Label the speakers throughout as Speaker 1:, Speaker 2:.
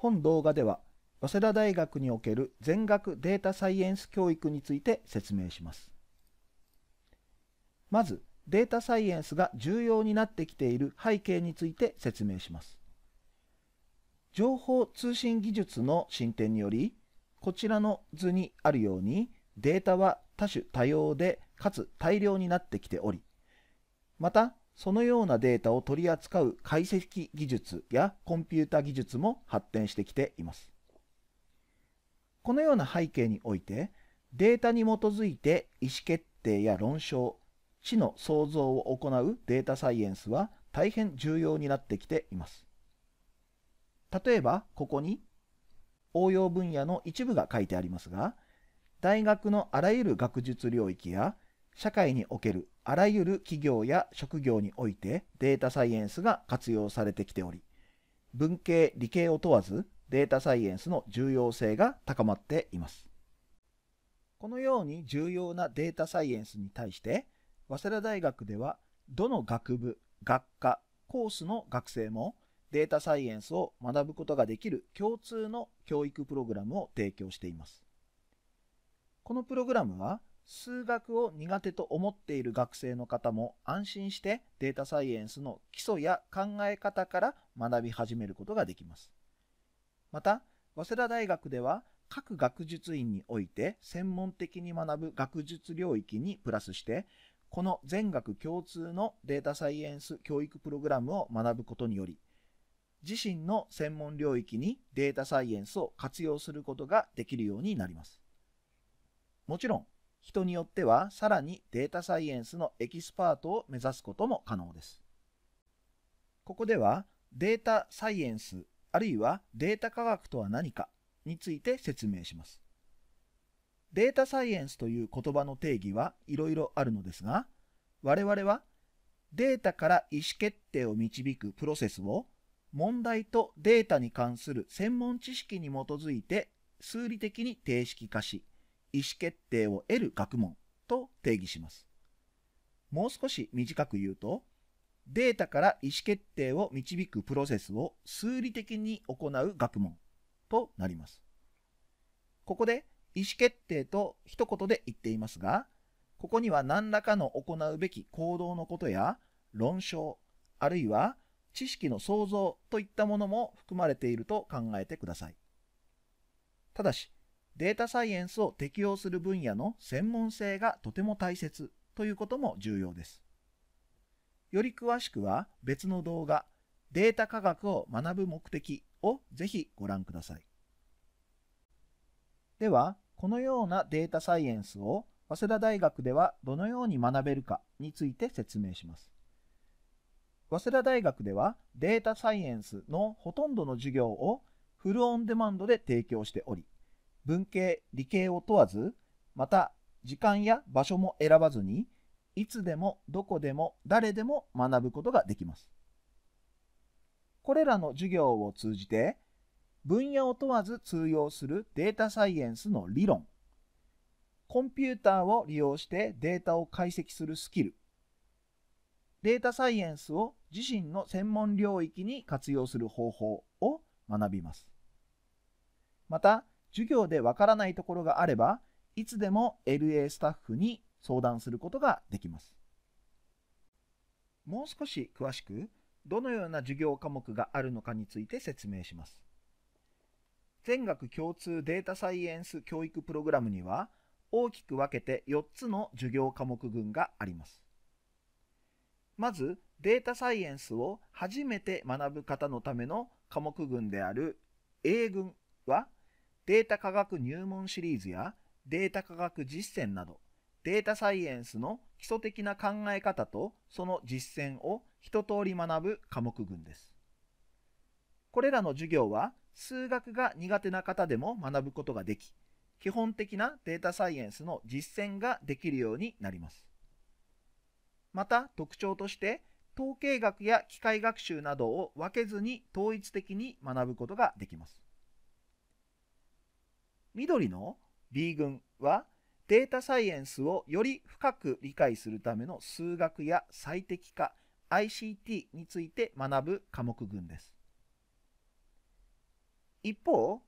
Speaker 1: 本動画では早稲田大学における全学データサイエンス教育について説明します。まず、データサイエンスが重要になってきている背景について説明します。情報通信技術の進展により、こちらの図にあるように、データは多種多様で、かつ大量になってきており、また、そのようなデータを取り扱う解析技術やコンピュータ技術も発展してきています。このような背景において、データに基づいて意思決定や論証、知の創造を行うデータサイエンスは大変重要になってきています。例えば、ここに応用分野の一部が書いてありますが、大学のあらゆる学術領域や社会におけるあらゆる企業や職業においてデータサイエンスが活用されてきており文系理系を問わずデータサイエンスの重要性が高まっていますこのように重要なデータサイエンスに対して早稲田大学ではどの学部学科コースの学生もデータサイエンスを学ぶことができる共通の教育プログラムを提供していますこのプログラムは数学を苦手と思っている学生の方も安心してデータサイエンスの基礎や考え方から学び始めることができます。また、早稲田大学では各学術院において専門的に学ぶ学術領域にプラスして、この全学共通のデータサイエンス教育プログラムを学ぶことにより、自身の専門領域にデータサイエンスを活用することができるようになります。もちろん、人によってはさらにデータサイエンスのエキスパートを目指すことも可能です。ここではデータサイエンスあるいはデータ科学とは何かについて説明します。データサイエンスという言葉の定義はいろいろあるのですが、我々はデータから意思決定を導くプロセスを問題とデータに関する専門知識に基づいて数理的に定式化し、意思決定を得る学問と定義します。もう少し短く言うと、データから意思決定を導くプロセスを数理的に行う学問となります。ここで意思決定と一言で言っていますが、ここには何らかの行うべき行動のことや論証、あるいは知識の創造といったものも含まれていると考えてください。ただし、データサイエンスを適用する分野の専門性がとても大切ということも重要です。より詳しくは別の動画、データ科学を学ぶ目的をぜひご覧ください。では、このようなデータサイエンスを早稲田大学ではどのように学べるかについて説明します。早稲田大学ではデータサイエンスのほとんどの授業をフルオンデマンドで提供しており、文系、理系を問わず、また時間や場所も選ばずに、いつでもどこでも誰でも学ぶことができます。これらの授業を通じて、分野を問わず通用するデータサイエンスの理論、コンピューターを利用してデータを解析するスキル、データサイエンスを自身の専門領域に活用する方法を学びます。また、授業でわからないところがあれば、いつでも LA スタッフに相談することができます。もう少し詳しく、どのような授業科目があるのかについて説明します。全学共通データサイエンス教育プログラムには、大きく分けて4つの授業科目群があります。まず、データサイエンスを初めて学ぶ方のための科目群である A 群は、データ科学入門シリーズやデータ科学実践などデータサイエンスの基礎的な考え方とその実践を一通り学ぶ科目群です。これらの授業は数学が苦手な方でも学ぶことができ基本的なデータサイエンスの実践ができるようになります。また特徴として統計学や機械学習などを分けずに統一的に学ぶことができます。緑の B 群はデータサイエンスをより深く理解するための数学や最適化 ICT について学ぶ科目群です。一方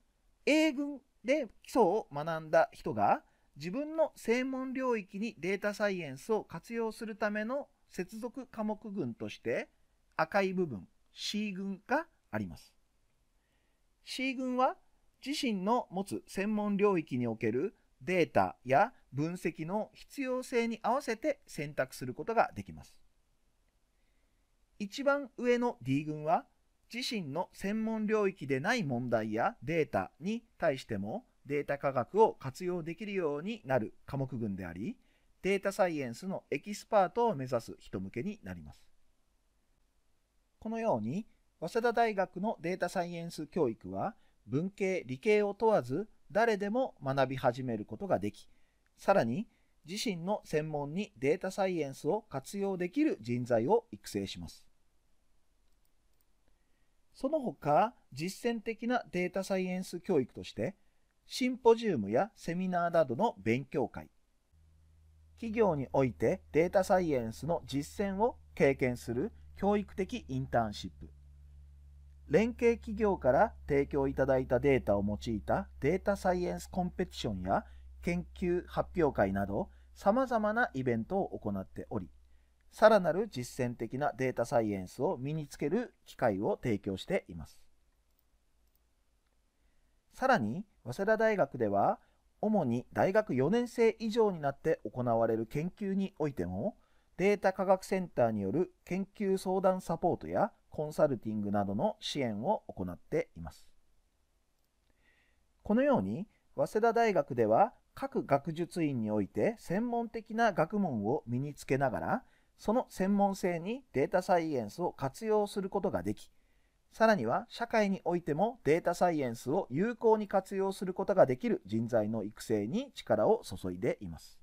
Speaker 1: A 群で基礎を学んだ人が自分の専門領域にデータサイエンスを活用するための接続科目群として赤い部分 C 群があります。C 群は自身の持つ専門領域におけるデータや分析の必要性に合わせて選択することができます。一番上の D 群は自身の専門領域でない問題やデータに対してもデータ科学を活用できるようになる科目群でありデータサイエンスのエキスパートを目指す人向けになります。このように早稲田大学のデータサイエンス教育は文系理系を問わず誰でも学び始めることができさらに自身の専門にデータサイエンスを活用できる人材を育成します。その他実践的なデータサイエンス教育としてシンポジウムやセミナーなどの勉強会企業においてデータサイエンスの実践を経験する教育的インターンシップ連携企業から提供いただいたデータを用いたデータサイエンスコンペティションや研究発表会など様々なイベントを行っており、さらなる実践的なデータサイエンスを身につける機会を提供しています。さらに、早稲田大学では、主に大学4年生以上になって行われる研究においても、データ科学センターによる研究相談サポートやコンサルティングなどの支援を行っています。このように、早稲田大学では各学術院において専門的な学問を身につけながら、その専門性にデータサイエンスを活用することができ、さらには社会においてもデータサイエンスを有効に活用することができる人材の育成に力を注いでいます。